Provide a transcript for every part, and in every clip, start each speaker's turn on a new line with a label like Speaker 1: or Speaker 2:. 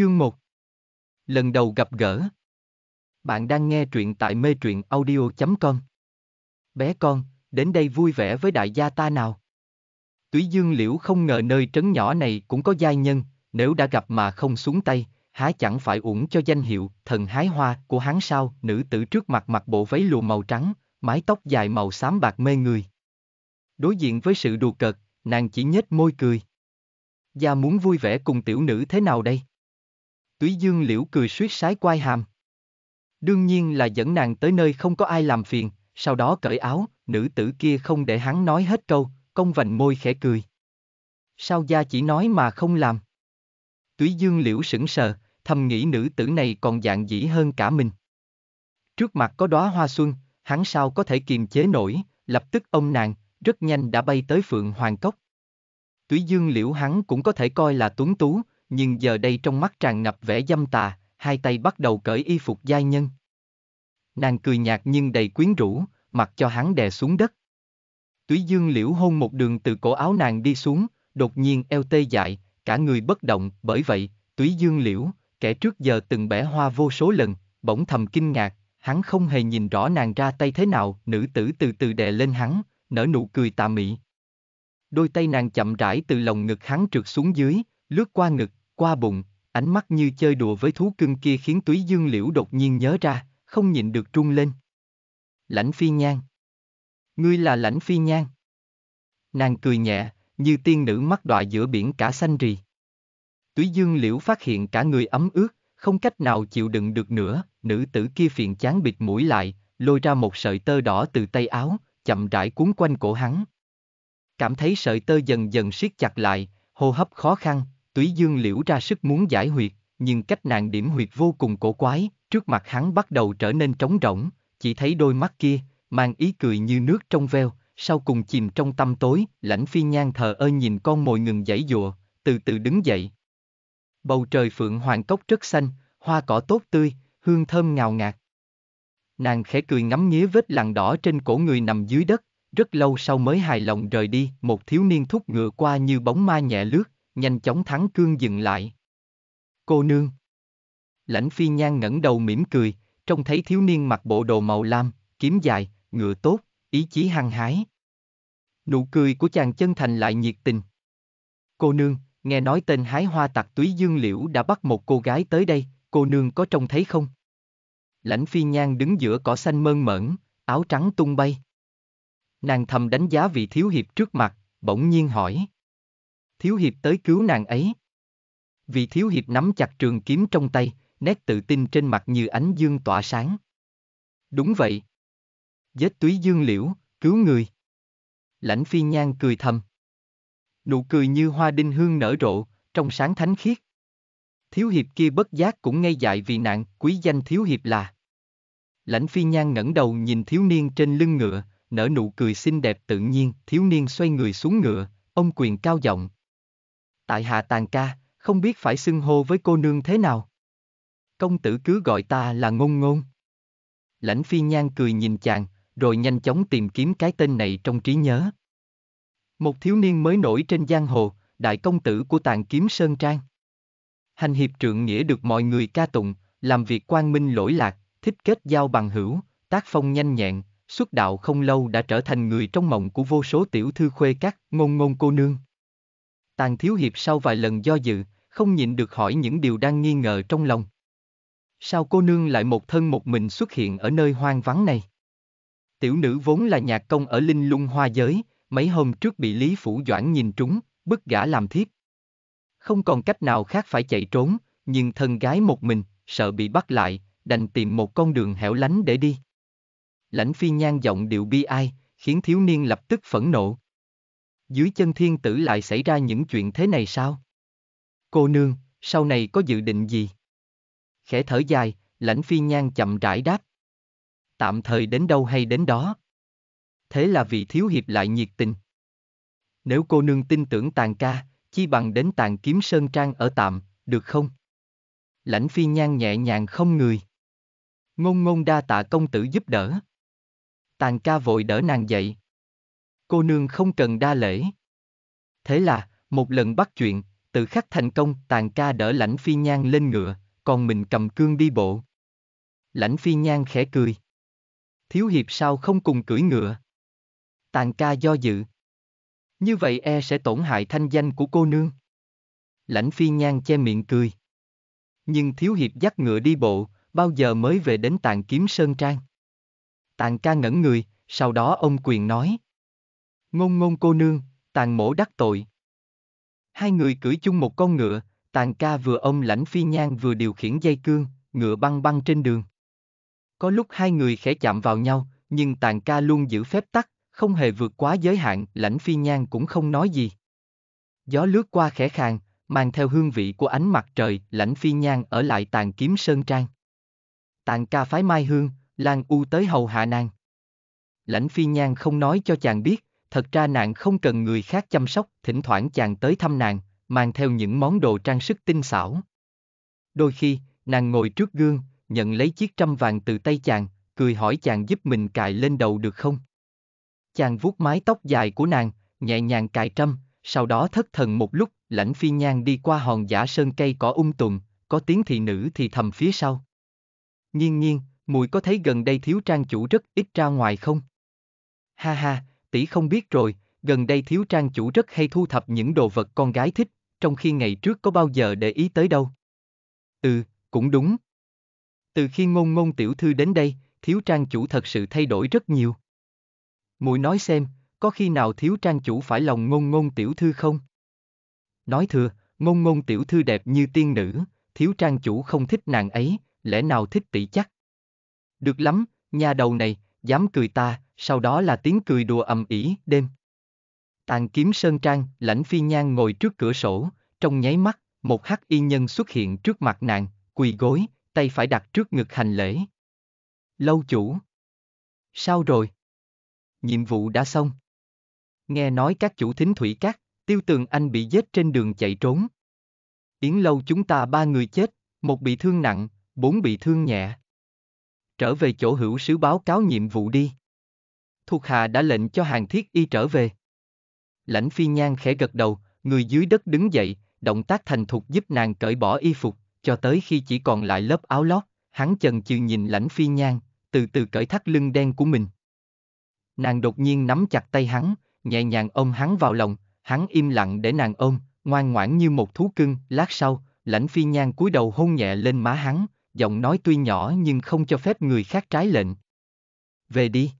Speaker 1: Chương 1 Lần đầu gặp gỡ Bạn đang nghe truyện tại mê truyện audio.com Bé con, đến đây vui vẻ với đại gia ta nào. Túy Dương Liễu không ngờ nơi trấn nhỏ này cũng có giai nhân, nếu đã gặp mà không xuống tay, há chẳng phải uổng cho danh hiệu thần hái hoa của hắn sao, nữ tử trước mặt mặc bộ váy lụa màu trắng, mái tóc dài màu xám bạc mê người. Đối diện với sự đùa cợt, nàng chỉ nhếch môi cười. Gia muốn vui vẻ cùng tiểu nữ thế nào đây? túy dương liễu cười suýt sái quai hàm. Đương nhiên là dẫn nàng tới nơi không có ai làm phiền, sau đó cởi áo, nữ tử kia không để hắn nói hết câu, công vành môi khẽ cười. Sao gia chỉ nói mà không làm? Túy dương liễu sững sờ, thầm nghĩ nữ tử này còn dạng dĩ hơn cả mình. Trước mặt có đóa hoa xuân, hắn sao có thể kiềm chế nổi, lập tức ông nàng, rất nhanh đã bay tới phượng hoàng cốc. Túy dương liễu hắn cũng có thể coi là tuấn tú, nhưng giờ đây trong mắt tràn ngập vẻ dâm tà, hai tay bắt đầu cởi y phục giai nhân. Nàng cười nhạt nhưng đầy quyến rũ, mặc cho hắn đè xuống đất. Túy dương liễu hôn một đường từ cổ áo nàng đi xuống, đột nhiên eo tê dại, cả người bất động, bởi vậy, túy dương liễu, kẻ trước giờ từng bẻ hoa vô số lần, bỗng thầm kinh ngạc, hắn không hề nhìn rõ nàng ra tay thế nào, nữ tử từ từ đè lên hắn, nở nụ cười tà mị. Đôi tay nàng chậm rãi từ lồng ngực hắn trượt xuống dưới, lướt qua ngực, qua bụng, ánh mắt như chơi đùa với thú cưng kia khiến túy dương liễu đột nhiên nhớ ra, không nhịn được trung lên. Lãnh phi nhan. Ngươi là lãnh phi nhan. Nàng cười nhẹ, như tiên nữ mắt đọa giữa biển cả xanh rì. Túy dương liễu phát hiện cả người ấm ướt, không cách nào chịu đựng được nữa, nữ tử kia phiền chán bịt mũi lại, lôi ra một sợi tơ đỏ từ tay áo, chậm rãi cuốn quanh cổ hắn. Cảm thấy sợi tơ dần dần siết chặt lại, hô hấp khó khăn, túy dương liễu ra sức muốn giải huyệt, nhưng cách nàng điểm huyệt vô cùng cổ quái, trước mặt hắn bắt đầu trở nên trống rỗng, chỉ thấy đôi mắt kia, mang ý cười như nước trong veo, sau cùng chìm trong tâm tối, lãnh phi nhan thờ ơ nhìn con mồi ngừng giãy dụa, từ từ đứng dậy. Bầu trời phượng hoàng cốc rất xanh, hoa cỏ tốt tươi, hương thơm ngào ngạt. Nàng khẽ cười ngắm nghía vết lằn đỏ trên cổ người nằm dưới đất, rất lâu sau mới hài lòng rời đi, một thiếu niên thúc ngựa qua như bóng ma nhẹ lướt, nhanh chóng thắng cương dừng lại. Cô nương. Lãnh phi nhan ngẩng đầu mỉm cười, trông thấy thiếu niên mặc bộ đồ màu lam, kiếm dài, ngựa tốt, ý chí hăng hái. Nụ cười của chàng chân thành lại nhiệt tình. Cô nương, nghe nói tên hái hoa tặc túy dương liễu đã bắt một cô gái tới đây, cô nương có trông thấy không? Lãnh phi nhan đứng giữa cỏ xanh mơn mởn, áo trắng tung bay. Nàng thầm đánh giá vị thiếu hiệp trước mặt, bỗng nhiên hỏi thiếu hiệp tới cứu nàng ấy. Vị thiếu hiệp nắm chặt trường kiếm trong tay, nét tự tin trên mặt như ánh dương tỏa sáng. Đúng vậy. Giết túy dương liễu, cứu người. Lãnh phi nhan cười thầm. Nụ cười như hoa đinh hương nở rộ, trong sáng thánh khiết. Thiếu hiệp kia bất giác cũng ngây dại vì nạn, quý danh thiếu hiệp là. Lãnh phi nhan ngẩng đầu nhìn thiếu niên trên lưng ngựa, nở nụ cười xinh đẹp tự nhiên, thiếu niên xoay người xuống ngựa, ông quyền cao giọng tại hạ tàn ca, không biết phải xưng hô với cô nương thế nào. Công tử cứ gọi ta là ngôn ngôn. Lãnh phi nhan cười nhìn chàng, rồi nhanh chóng tìm kiếm cái tên này trong trí nhớ. Một thiếu niên mới nổi trên giang hồ, đại công tử của tàn kiếm Sơn Trang. Hành hiệp trượng nghĩa được mọi người ca tụng, làm việc quang minh lỗi lạc, thích kết giao bằng hữu, tác phong nhanh nhẹn, xuất đạo không lâu đã trở thành người trong mộng của vô số tiểu thư khuê các ngôn ngôn cô nương. Tàn Thiếu Hiệp sau vài lần do dự, không nhịn được hỏi những điều đang nghi ngờ trong lòng. Sao cô nương lại một thân một mình xuất hiện ở nơi hoang vắng này? Tiểu nữ vốn là nhạc công ở linh lung hoa giới, mấy hôm trước bị Lý Phủ Doãn nhìn trúng, bức gã làm thiếp. Không còn cách nào khác phải chạy trốn, nhưng thân gái một mình, sợ bị bắt lại, đành tìm một con đường hẻo lánh để đi. Lãnh phi nhan giọng điệu bi ai, khiến thiếu niên lập tức phẫn nộ dưới chân thiên tử lại xảy ra những chuyện thế này sao? Cô nương, sau này có dự định gì? Khẽ thở dài, lãnh phi nhan chậm rãi đáp. Tạm thời đến đâu hay đến đó. Thế là vị thiếu hiệp lại nhiệt tình. Nếu cô nương tin tưởng tàn ca, chi bằng đến tàn kiếm sơn trang ở tạm, được không? Lãnh phi nhan nhẹ nhàng không người. Ngôn ngôn đa tạ công tử giúp đỡ. Tàn ca vội đỡ nàng dậy, cô nương không cần đa lễ. Thế là, một lần bắt chuyện, tự khắc thành công tàn ca đỡ lãnh phi nhan lên ngựa, còn mình cầm cương đi bộ. Lãnh phi nhan khẽ cười. Thiếu hiệp sao không cùng cưỡi ngựa? Tàn ca do dự. Như vậy e sẽ tổn hại thanh danh của cô nương. Lãnh phi nhan che miệng cười. Nhưng thiếu hiệp dắt ngựa đi bộ, bao giờ mới về đến tàn kiếm sơn trang? Tàn ca ngẩn người, sau đó ông quyền nói. Ngôn ngôn cô nương, tàn mổ đắc tội. Hai người cưỡi chung một con ngựa, tàn ca vừa ôm lãnh phi nhang vừa điều khiển dây cương, ngựa băng băng trên đường. Có lúc hai người khẽ chạm vào nhau, nhưng tàn ca luôn giữ phép tắc, không hề vượt quá giới hạn, lãnh phi nhang cũng không nói gì. Gió lướt qua khẽ khàng, mang theo hương vị của ánh mặt trời, lãnh phi nhang ở lại tàn kiếm sơn trang. Tàn ca phái mai hương, Lan U tới hầu hạ nàng. Lãnh phi nhang không nói cho chàng biết, thật ra nàng không cần người khác chăm sóc, thỉnh thoảng chàng tới thăm nàng, mang theo những món đồ trang sức tinh xảo. Đôi khi, nàng ngồi trước gương, nhận lấy chiếc trăm vàng từ tay chàng, cười hỏi chàng giúp mình cài lên đầu được không. Chàng vuốt mái tóc dài của nàng, nhẹ nhàng cài trăm, sau đó thất thần một lúc, lãnh phi nhan đi qua hòn giả sơn cây cỏ ung um tùm, có tiếng thị nữ thì thầm phía sau. Nhiên nhiên, mùi có thấy gần đây thiếu trang chủ rất ít ra ngoài không? Ha ha, tỷ không biết rồi, gần đây thiếu trang chủ rất hay thu thập những đồ vật con gái thích, trong khi ngày trước có bao giờ để ý tới đâu. Ừ, cũng đúng. Từ khi ngôn ngôn tiểu thư đến đây, thiếu trang chủ thật sự thay đổi rất nhiều. Mùi nói xem, có khi nào thiếu trang chủ phải lòng ngôn ngôn tiểu thư không? Nói thừa, ngôn ngôn tiểu thư đẹp như tiên nữ, thiếu trang chủ không thích nàng ấy, lẽ nào thích tỷ chắc? Được lắm, nhà đầu này, dám cười ta, sau đó là tiếng cười đùa ầm ĩ, đêm. Tàn kiếm sơn trang, lãnh phi nhan ngồi trước cửa sổ, trong nháy mắt, một hắc y nhân xuất hiện trước mặt nàng, quỳ gối, tay phải đặt trước ngực hành lễ. Lâu chủ. Sao rồi? Nhiệm vụ đã xong. Nghe nói các chủ thính thủy cát, tiêu tường anh bị giết trên đường chạy trốn. Yến lâu chúng ta ba người chết, một bị thương nặng, bốn bị thương nhẹ. Trở về chỗ hữu sứ báo cáo nhiệm vụ đi thuộc hạ đã lệnh cho hàng thiết y trở về. Lãnh phi nhan khẽ gật đầu, người dưới đất đứng dậy, động tác thành thục giúp nàng cởi bỏ y phục, cho tới khi chỉ còn lại lớp áo lót, hắn chần chừ nhìn lãnh phi nhan, từ từ cởi thắt lưng đen của mình. Nàng đột nhiên nắm chặt tay hắn, nhẹ nhàng ôm hắn vào lòng, hắn im lặng để nàng ôm, ngoan ngoãn như một thú cưng, lát sau, lãnh phi nhan cúi đầu hôn nhẹ lên má hắn, giọng nói tuy nhỏ nhưng không cho phép người khác trái lệnh. Về đi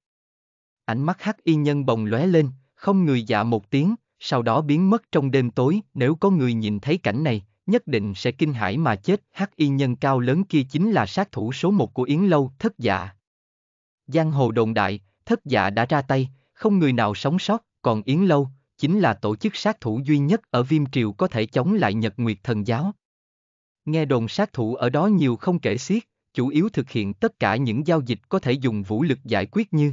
Speaker 1: ánh mắt hắc y nhân bồng lóe lên, không người dạ một tiếng, sau đó biến mất trong đêm tối, nếu có người nhìn thấy cảnh này, nhất định sẽ kinh hãi mà chết, hắc y nhân cao lớn kia chính là sát thủ số một của Yến Lâu, thất dạ. Giang hồ đồn đại, thất dạ đã ra tay, không người nào sống sót, còn Yến Lâu, chính là tổ chức sát thủ duy nhất ở Viêm Triều có thể chống lại Nhật Nguyệt Thần Giáo. Nghe đồn sát thủ ở đó nhiều không kể xiết, chủ yếu thực hiện tất cả những giao dịch có thể dùng vũ lực giải quyết như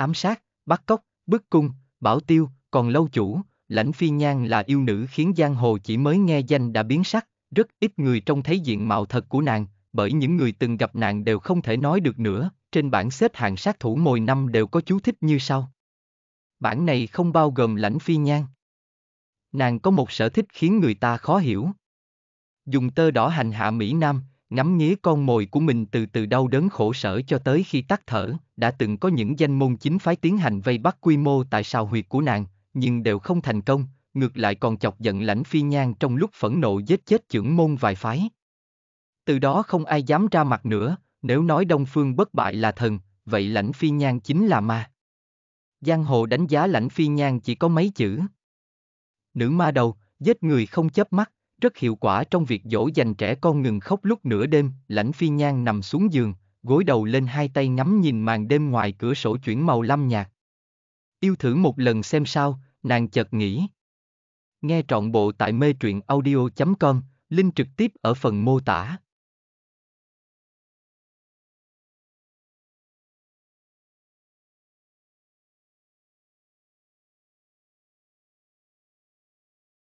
Speaker 1: ám sát, bắt cóc, bức cung, bảo tiêu, còn lâu chủ, lãnh phi nhan là yêu nữ khiến giang hồ chỉ mới nghe danh đã biến sắc, rất ít người trông thấy diện mạo thật của nàng, bởi những người từng gặp nàng đều không thể nói được nữa, trên bảng xếp hạng sát thủ mồi năm đều có chú thích như sau. Bản này không bao gồm lãnh phi nhan. Nàng có một sở thích khiến người ta khó hiểu. Dùng tơ đỏ hành hạ Mỹ Nam, ngắm nghía con mồi của mình từ từ đau đớn khổ sở cho tới khi tắt thở, đã từng có những danh môn chính phái tiến hành vây bắt quy mô tại sao huyệt của nàng, nhưng đều không thành công, ngược lại còn chọc giận lãnh phi nhan trong lúc phẫn nộ giết chết trưởng môn vài phái. Từ đó không ai dám ra mặt nữa, nếu nói Đông Phương bất bại là thần, vậy lãnh phi nhan chính là ma. Giang hồ đánh giá lãnh phi nhan chỉ có mấy chữ. Nữ ma đầu, giết người không chớp mắt, rất hiệu quả trong việc dỗ dành trẻ con ngừng khóc lúc nửa đêm, lãnh phi nhan nằm xuống giường, gối đầu lên hai tay ngắm nhìn màn đêm ngoài cửa sổ chuyển màu lam nhạt. Yêu thử một lần xem sao, nàng chợt nghĩ. Nghe trọn bộ tại mê truyện audio.com, link trực tiếp ở phần mô tả.